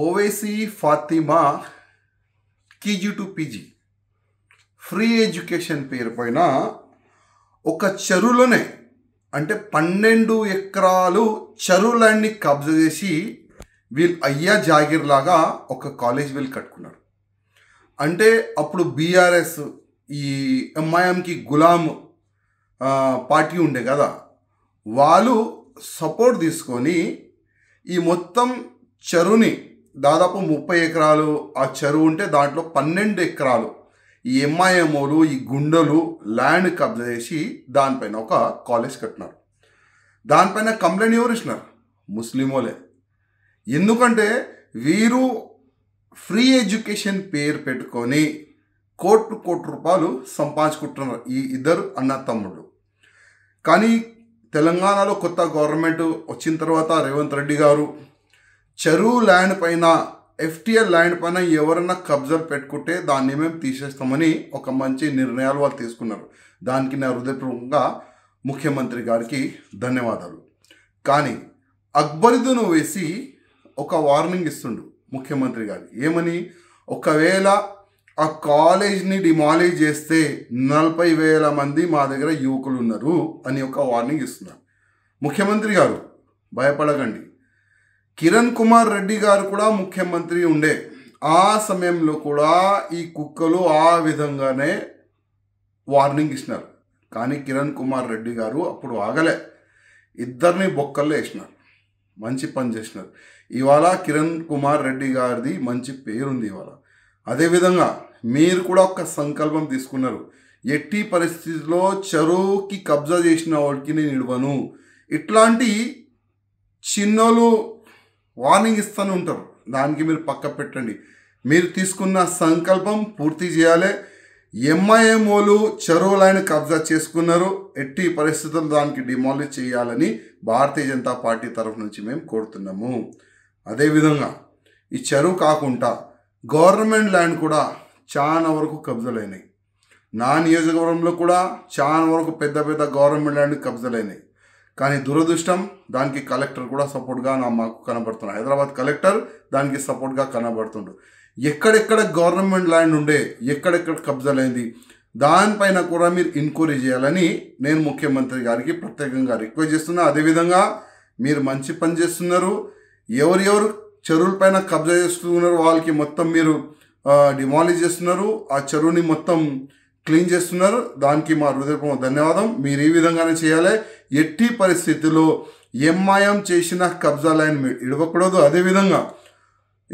Owaisi Fatima KG to PG free education పేరు పైన ఒక చెరువులోనే అంటే పన్నెండు ఎకరాలు చెరువులన్నీ కబ్జా చేసి వీళ్ళు అయ్యా జాగీర్ లాగా ఒక కాలేజ్ వీళ్ళు కట్టుకున్నారు అంటే అప్పుడు బీఆర్ఎస్ ఈ ఎంఐఎంకి గులాం పార్టీ ఉండే కదా వాళ్ళు సపోర్ట్ తీసుకొని ఈ మొత్తం చెరువుని దాదాపు ముప్పై ఎకరాలు ఆ చెరువు ఉంటే దాంట్లో పన్నెండు ఎకరాలు ఈ ఎంఐఎంఓలు ఈ గుండెలు ల్యాండ్ కబ్జా చేసి దానిపైన ఒక కాలేజ్ కట్టినారు దానిపైన కంప్లైంట్ ఎవరు ఇచ్చినారు ముస్లిమోలే ఎందుకంటే వీరు ఫ్రీ ఎడ్యుకేషన్ పేరు పెట్టుకొని కోట్లు కోట్ల రూపాయలు సంపాదించుకుంటున్నారు ఈ ఇద్దరు అన్న తమ్ముళ్ళు కానీ తెలంగాణలో కొత్త గవర్నమెంట్ వచ్చిన తర్వాత రేవంత్ రెడ్డి గారు చెరువు ల్యాండ్ పైన ఎఫ్టీఎల్ ల్యాండ్ పైన ఎవరైనా కబ్జా పెట్టుకుంటే దాన్ని మేము తీసేస్తామని ఒక మంచి నిర్ణయాలు వాళ్ళు తీసుకున్నారు దానికి నా హృదయపూర్వకంగా ముఖ్యమంత్రి గారికి ధన్యవాదాలు కానీ అక్బరిదును వేసి ఒక వార్నింగ్ ఇస్తుండు ముఖ్యమంత్రి గారు ఏమని ఒకవేళ ఆ కాలేజ్ని డిమాలేజ్ చేస్తే నలభై వేల మంది మా దగ్గర యువకులు ఉన్నారు అని ఒక వార్నింగ్ ఇస్తున్నారు ముఖ్యమంత్రి గారు భయపడకండి కిరణ్ కుమార్ రెడ్డి గారు కూడా ముఖ్యమంత్రి ఉండే ఆ సమయంలో కూడా ఈ కుక్కలు ఆ విధంగానే వార్నింగ్ ఇచ్చినారు కానీ కిరణ్ కుమార్ రెడ్డి గారు అప్పుడు ఆగలే ఇద్దరిని బొక్కల్లో వేసినారు మంచి పని చేసినారు ఇవాళ కిరణ్ కుమార్ రెడ్డి గారిది మంచి పేరుంది ఇవాళ అదేవిధంగా మీరు కూడా ఒక సంకల్పం తీసుకున్నారు ఎట్టి పరిస్థితుల్లో చెరువుకి కబ్జా చేసిన వాడికి నేను ఇడవను ఇట్లాంటి చిన్నోళ్ళు వార్నింగ్ ఇస్తూనే ఉంటారు దానికి మీరు పక్క పెట్టండి మీరు తీసుకున్న సంకల్పం పూర్తి చేయాలి ఎంఐఎంఓలు చెరువులైన కబ్జా చేసుకున్నారు ఎట్టి పరిస్థితులు దానికి డిమాలిష్ చేయాలని భారతీయ జనతా పార్టీ తరఫు నుంచి మేము కోరుతున్నాము అదేవిధంగా ఈ చెరువు కాకుండా గవర్నమెంట్ ల్యాండ్ కూడా చాలా వరకు కబ్జలైనాయి నా నియోజకవర్గంలో కూడా చాలా వరకు పెద్ద పెద్ద గవర్నమెంట్ ల్యాండ్ కబ్జలైనాయి కానీ దురదృష్టం దానికి కలెక్టర్ కూడా సపోర్ట్గా నా మాకు కనబడుతున్నాడు హైదరాబాద్ కలెక్టర్ దానికి సపోర్ట్గా కనబడుతుండు ఎక్కడెక్కడ గవర్నమెంట్ ల్యాండ్ ఉండే ఎక్కడెక్కడ కబ్జాలైంది దానిపైన కూడా మీరు ఎంక్వైరీ చేయాలని నేను ముఖ్యమంత్రి గారికి ప్రత్యేకంగా రిక్వెస్ట్ చేస్తున్నా అదేవిధంగా మీరు మంచి పని చేస్తున్నారు ఎవరెవరు చెరువులపైన కబ్జా చేస్తున్నారు వాళ్ళకి మొత్తం మీరు డిమాలిజ్ చేస్తున్నారు ఆ చెరువుని మొత్తం క్లీన్ చేస్తున్నారు దానికి మా హృదయపూర్వ ధన్యవాదం మీరు ఈ విధంగానే చేయాలి ఎట్టి పరిస్థితుల్లో ఎంఐఎం చేసిన కబ్జా లైన్ మీరు ఇడవకూడదు అదేవిధంగా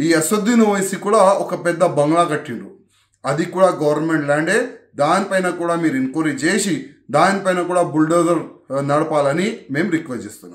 ఈ అసద్దీన్ ఓవైసీ కూడా ఒక పెద్ద బంగ్లా కట్టిండు అది కూడా గవర్నమెంట్ ల్యాండే దానిపైన కూడా మీరు ఎంక్వైరీ చేసి దానిపైన కూడా బుల్డోజర్ నడపాలని మేము రిక్వెస్ట్ చేస్తున్నాం